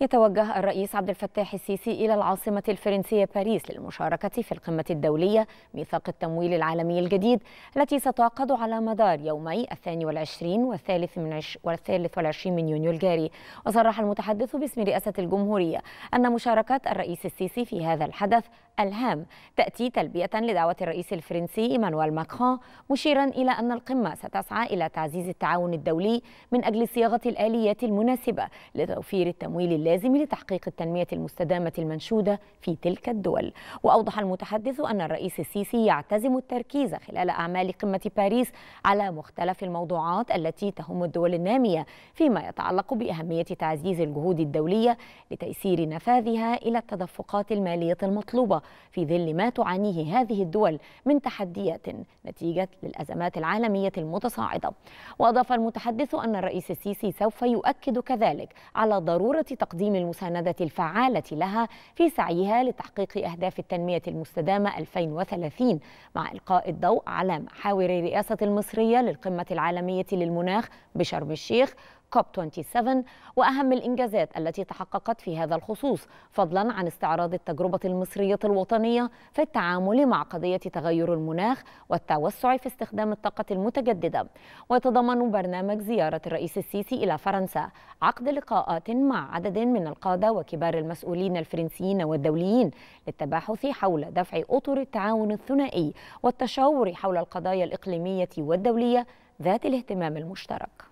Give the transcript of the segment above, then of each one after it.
يتوجه الرئيس عبد الفتاح السيسي إلى العاصمة الفرنسية باريس للمشاركة في القمة الدولية ميثاق التمويل العالمي الجديد التي ستعقد على مدار يومي الثاني والعشرين والثالث من عش والثالث والعشرين من يونيو الجاري وصرح المتحدث باسم رئاسة الجمهورية أن مشاركة الرئيس السيسي في هذا الحدث الهام تأتي تلبية لدعوة الرئيس الفرنسي إيمانويل ماكرون مشيرا إلى أن القمة ستسعى إلى تعزيز التعاون الدولي من أجل صياغة الآليات المناسبة لتوفير التمويل اللازم لتحقيق التنمية المستدامة المنشودة في تلك الدول وأوضح المتحدث أن الرئيس السيسي يعتزم التركيز خلال أعمال قمة باريس على مختلف الموضوعات التي تهم الدول النامية فيما يتعلق بأهمية تعزيز الجهود الدولية لتيسير نفاذها إلى التدفقات المالية المطلوبة في ظل ما تعانيه هذه الدول من تحديات نتيجة للأزمات العالمية المتصاعدة وأضاف المتحدث أن الرئيس السيسي سوف يؤكد كذلك على ضرورة تقديم وتقديم المساندة الفعالة لها في سعيها لتحقيق أهداف التنمية المستدامة 2030 مع إلقاء الضوء على محاور الرئاسة المصرية للقمة العالمية للمناخ بشرم الشيخ كوب 27 وأهم الإنجازات التي تحققت في هذا الخصوص فضلا عن استعراض التجربة المصرية الوطنية في التعامل مع قضية تغير المناخ والتوسع في استخدام الطاقة المتجددة ويتضمن برنامج زيارة الرئيس السيسي إلى فرنسا عقد لقاءات مع عدد من القادة وكبار المسؤولين الفرنسيين والدوليين للتباحث حول دفع أطر التعاون الثنائي والتشاور حول القضايا الإقليمية والدولية ذات الاهتمام المشترك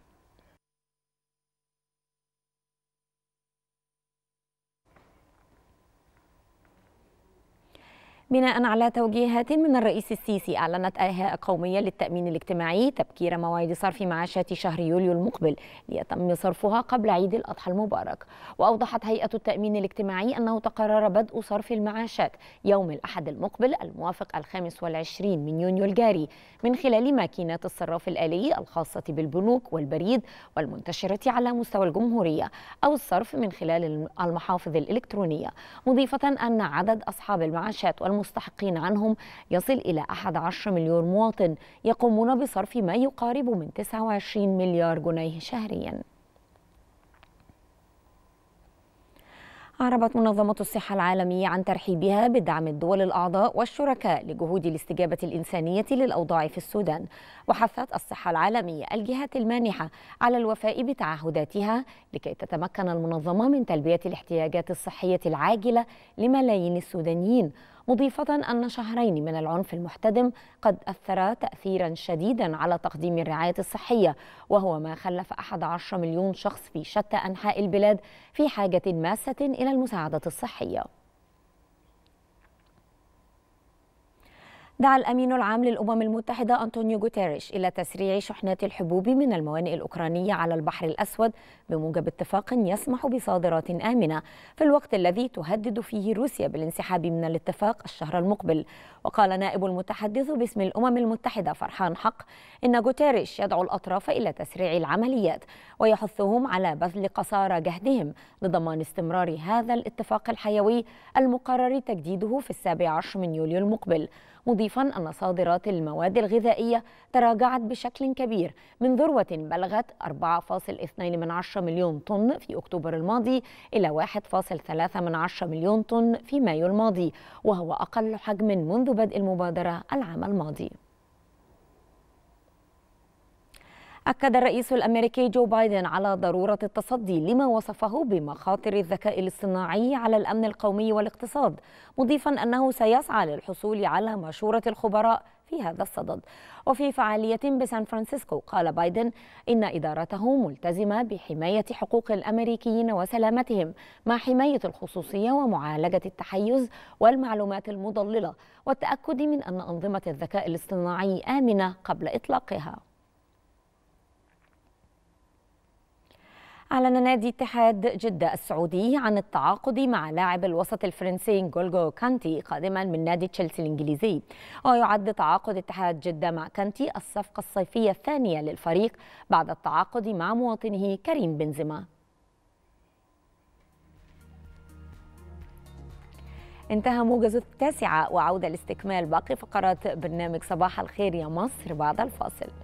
بناء على توجيهات من الرئيس السيسي أعلنت أهيئة قومية للتأمين الاجتماعي تبكير مواعيد صرف معاشات شهر يوليو المقبل ليتم صرفها قبل عيد الأضحى المبارك وأوضحت هيئة التأمين الاجتماعي أنه تقرر بدء صرف المعاشات يوم الأحد المقبل الموافق الخامس والعشرين من يونيو الجاري من خلال ماكينات الصراف الآلي الخاصة بالبنوك والبريد والمنتشرة على مستوى الجمهورية أو الصرف من خلال المحافظ الإلكترونية مضيفة أن عدد أصحاب المعاشات وال المستحقين عنهم يصل إلى 11 مليون مواطن يقومون بصرف ما يقارب من 29 مليار جنيه شهرياً أعربت منظمة الصحة العالمية عن ترحيبها بدعم الدول الأعضاء والشركاء لجهود الاستجابة الإنسانية للأوضاع في السودان وحثت الصحة العالمية الجهات المانحة على الوفاء بتعهداتها لكي تتمكن المنظمة من تلبية الاحتياجات الصحية العاجلة لملايين السودانيين مضيفة أن شهرين من العنف المحتدم قد أثرا تأثيرا شديدا على تقديم الرعاية الصحية وهو ما خلف 11 مليون شخص في شتى أنحاء البلاد في حاجة ماسة إلى المساعدة الصحية دعا الأمين العام للأمم المتحدة أنطونيو غوتيريش إلى تسريع شحنات الحبوب من الموانئ الأوكرانية على البحر الأسود بموجب اتفاق يسمح بصادرات آمنة في الوقت الذي تهدد فيه روسيا بالانسحاب من الاتفاق الشهر المقبل وقال نائب المتحدث باسم الأمم المتحدة فرحان حق إن غوتيريش يدعو الأطراف إلى تسريع العمليات ويحثهم على بذل قصارى جهدهم لضمان استمرار هذا الاتفاق الحيوي المقرر تجديده في السابع عشر من يوليو المقبل مضيفا أن صادرات المواد الغذائية تراجعت بشكل كبير من ذروة بلغت 4.2 مليون طن في أكتوبر الماضي إلى 1.3 مليون طن في مايو الماضي وهو أقل حجم منذ بدء المبادرة العام الماضي أكد الرئيس الأمريكي جو بايدن على ضرورة التصدي لما وصفه بمخاطر الذكاء الاصطناعي على الأمن القومي والاقتصاد مضيفا أنه سيسعى للحصول على مشورة الخبراء في هذا الصدد وفي فعالية بسان فرانسيسكو قال بايدن إن إدارته ملتزمة بحماية حقوق الأمريكيين وسلامتهم مع حماية الخصوصية ومعالجة التحيز والمعلومات المضللة والتأكد من أن أنظمة الذكاء الاصطناعي آمنة قبل إطلاقها أعلن نادي اتحاد جدة السعودي عن التعاقد مع لاعب الوسط الفرنسي جولجو كانتي قادما من نادي تشيلسي الإنجليزي ويعد تعاقد اتحاد جدة مع كانتي الصفقة الصيفية الثانية للفريق بعد التعاقد مع مواطنه كريم بنزيما انتهى موجز التاسعة وعودة لاستكمال باقي فقرات برنامج صباح الخير يا مصر بعد الفاصل